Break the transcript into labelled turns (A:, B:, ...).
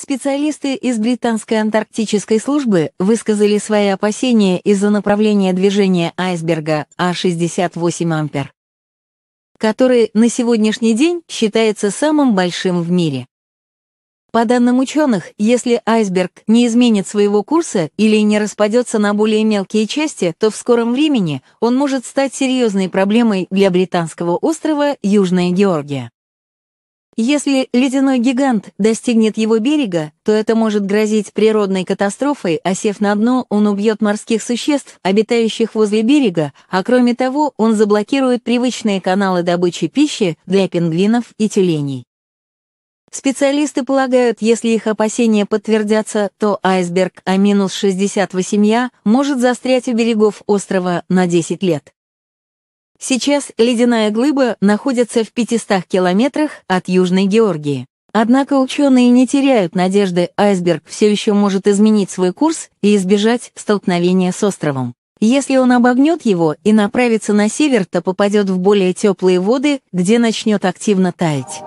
A: Специалисты из британской антарктической службы высказали свои опасения из-за направления движения айсберга А68 Ампер, который на сегодняшний день считается самым большим в мире. По данным ученых, если айсберг не изменит своего курса или не распадется на более мелкие части, то в скором времени он может стать серьезной проблемой для британского острова Южная Георгия. Если ледяной гигант достигнет его берега, то это может грозить природной катастрофой, а сев на дно, он убьет морских существ, обитающих возле берега, а кроме того, он заблокирует привычные каналы добычи пищи для пингвинов и тюленей. Специалисты полагают, если их опасения подтвердятся, то айсберг А-68Я а может застрять у берегов острова на 10 лет. Сейчас ледяная глыба находится в 500 километрах от Южной Георгии. Однако ученые не теряют надежды, айсберг все еще может изменить свой курс и избежать столкновения с островом. Если он обогнет его и направится на север, то попадет в более теплые воды, где начнет активно таять.